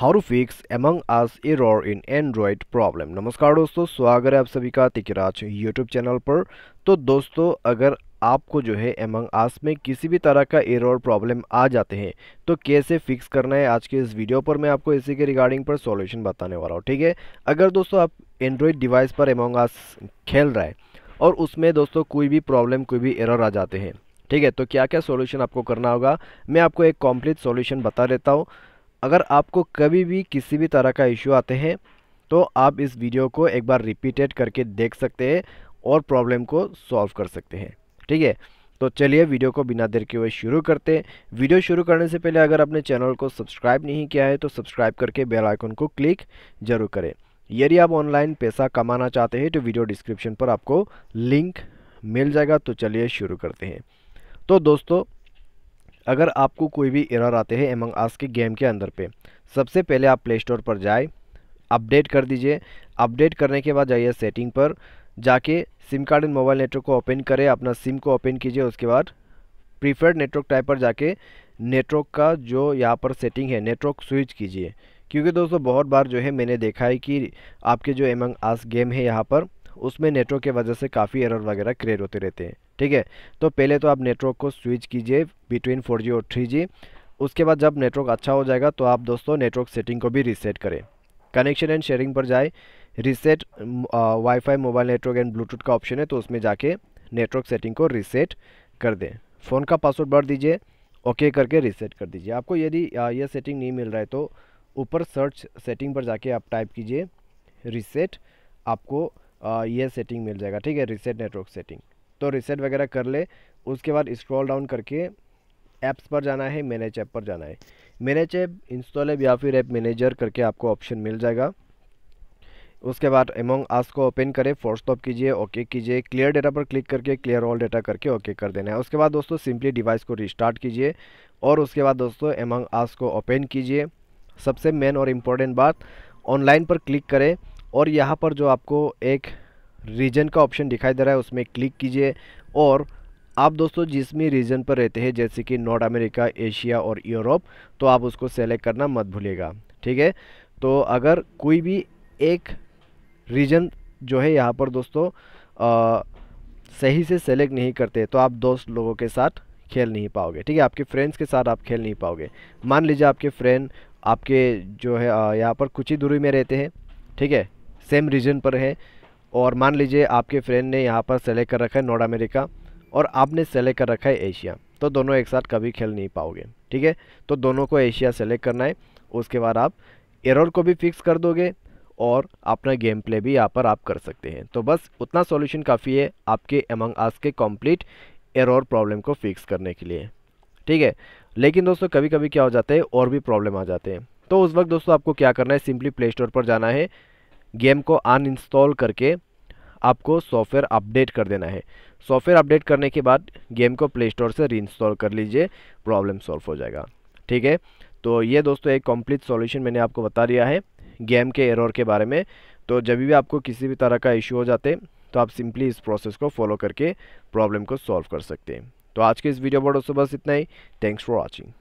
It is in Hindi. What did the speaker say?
how to fix Among Us error in Android problem नमस्कार दोस्तों स्वागत है आप सभी का तिकराज यूट्यूब चैनल पर तो दोस्तों अगर आपको जो है एमंग आस में किसी भी तरह का एरर प्रॉब्लम आ जाते हैं तो कैसे फिक्स करना है आज के इस वीडियो पर मैं आपको इसी के रिगार्डिंग पर सॉल्यूशन बताने वाला हूँ ठीक है अगर दोस्तों आप एंड्रॉयड डिवाइस पर एमंग आस खेल रहा है और उसमें दोस्तों कोई भी प्रॉब्लम कोई भी एरर आ जाते हैं ठीक है तो क्या क्या सॉल्यूशन आपको करना होगा मैं आपको एक कॉम्प्लीट सॉल्यूशन बता देता हूँ अगर आपको कभी भी किसी भी तरह का इशू आते हैं तो आप इस वीडियो को एक बार रिपीटेड करके देख सकते हैं और प्रॉब्लम को सॉल्व कर सकते हैं ठीक है तो चलिए वीडियो को बिना देर के हुए शुरू करते हैं वीडियो शुरू करने से पहले अगर आपने चैनल को सब्सक्राइब नहीं किया है तो सब्सक्राइब करके बेल आइकन को क्लिक जरूर करें यदि आप ऑनलाइन पैसा कमाना चाहते हैं तो वीडियो डिस्क्रिप्शन पर आपको लिंक मिल जाएगा तो चलिए शुरू करते हैं तो दोस्तों अगर आपको कोई भी एरर आते हैं एमंग आस के गेम के अंदर पे सबसे पहले आप प्ले स्टोर पर जाए अपडेट कर दीजिए अपडेट करने के बाद जाइए सेटिंग पर जाके SIM card and mobile network को ओपन करें अपना सिम को ओपन कीजिए उसके बाद प्रीफर्ड नेटवर्क टाइप पर जाके नेटवर्क का जो यहाँ पर सेटिंग है नेटवर्क स्विच कीजिए क्योंकि दोस्तों बहुत बार जो है मैंने देखा है कि आपके जो एमंग आस गेम है यहाँ पर उसमें नेटवर्क के वजह से काफ़ी एरर वगैरह क्रिएट होते रहते हैं ठीक है तो पहले तो आप नेटवर्क को स्विच कीजिए बिटवीन फोर और थ्री उसके बाद जब नेटवर्क अच्छा हो जाएगा तो आप दोस्तों नेटवर्क सेटिंग को भी रीसेट करें कनेक्शन एंड शेयरिंग पर जाए reset wifi mobile network and bluetooth का ऑप्शन है तो उसमें जाके नेटवर्क सेटिंग को रीसेट कर दें फ़ोन का पासवर्ड भर दीजिए ओके करके रीसेट कर दीजिए आपको यदि यह सेटिंग नहीं मिल रहा है तो ऊपर सर्च सेटिंग पर जाके आप टाइप कीजिए रीसेट आपको यह सेटिंग मिल जाएगा ठीक है रीसेट नेटवर्क सेटिंग तो रिसेट वगैरह कर ले उसके बाद स्क्रॉल डाउन करके ऐप्स पर जाना है मैनेज ऐप पर जाना है मैनेज ऐप इंस्टॉल ऐप या फिर ऐप मैनेजर करके आपको ऑप्शन मिल जाएगा उसके बाद एमोंग आस को ओपन करें फोर स्टॉप कीजिए ओके कीजिए क्लियर डेटा पर क्लिक करके क्लियर ऑल डेटा करके ओके कर देना है उसके बाद दोस्तों सिंपली डिवाइस को रिस्टार्ट कीजिए और उसके बाद दोस्तों एमोंग आस को ओपन कीजिए सबसे मेन और इम्पोर्टेंट बात ऑनलाइन पर क्लिक करें और यहाँ पर जो आपको एक रीजन का ऑप्शन दिखाई दे रहा है उसमें क्लिक कीजिए और आप दोस्तों जिस भी रीजन पर रहते हैं जैसे कि नॉर्थ अमेरिका एशिया और यूरोप तो आप उसको सेलेक्ट करना मत भूलिएगा ठीक है तो अगर कोई भी एक रीजन जो है यहाँ पर दोस्तों आ, सही से सेलेक्ट नहीं करते तो आप दोस्त लोगों के साथ खेल नहीं पाओगे ठीक है आपके फ्रेंड्स के साथ आप खेल नहीं पाओगे मान लीजिए आपके फ्रेंड आपके जो है यहाँ पर कुछ ही दूरी में रहते हैं ठीक है सेम रीजन पर है और मान लीजिए आपके फ्रेंड ने यहाँ पर सेलेक्ट कर रखा है नॉर्थ अमेरिका और आपने सेलेक्ट कर रखा है एशिया तो दोनों एक साथ कभी खेल नहीं पाओगे ठीक है तो दोनों को एशिया सेलेक्ट करना है उसके बाद आप एरर को भी फिक्स कर दोगे और अपना गेम प्ले भी यहाँ पर आप कर सकते हैं तो बस उतना सॉल्यूशन काफ़ी है आपके एमंग आस के कंप्लीट एरर प्रॉब्लम को फिक्स करने के लिए ठीक है लेकिन दोस्तों कभी कभी क्या हो जाता है और भी प्रॉब्लम आ जाते हैं तो उस वक्त दोस्तों आपको क्या करना है सिंपली प्ले स्टोर पर जाना है गेम को अनइंस्टॉल करके आपको सॉफ्टवेयर अपडेट कर देना है सॉफ्टवेयर अपडेट करने के बाद गेम को प्ले स्टोर से रीइंस्टॉल कर लीजिए प्रॉब्लम सॉल्व हो जाएगा ठीक है तो ये दोस्तों एक कंप्लीट सॉल्यूशन मैंने आपको बता दिया है गेम के एरर के बारे में तो जब भी आपको किसी भी तरह का इशू हो जाते तो आप सिंपली इस प्रोसेस को फॉलो करके प्रॉब्लम को सॉल्व कर सकते हैं तो आज के इस वीडियो पर दोस्तों बस इतना ही थैंक्स फॉर वॉचिंग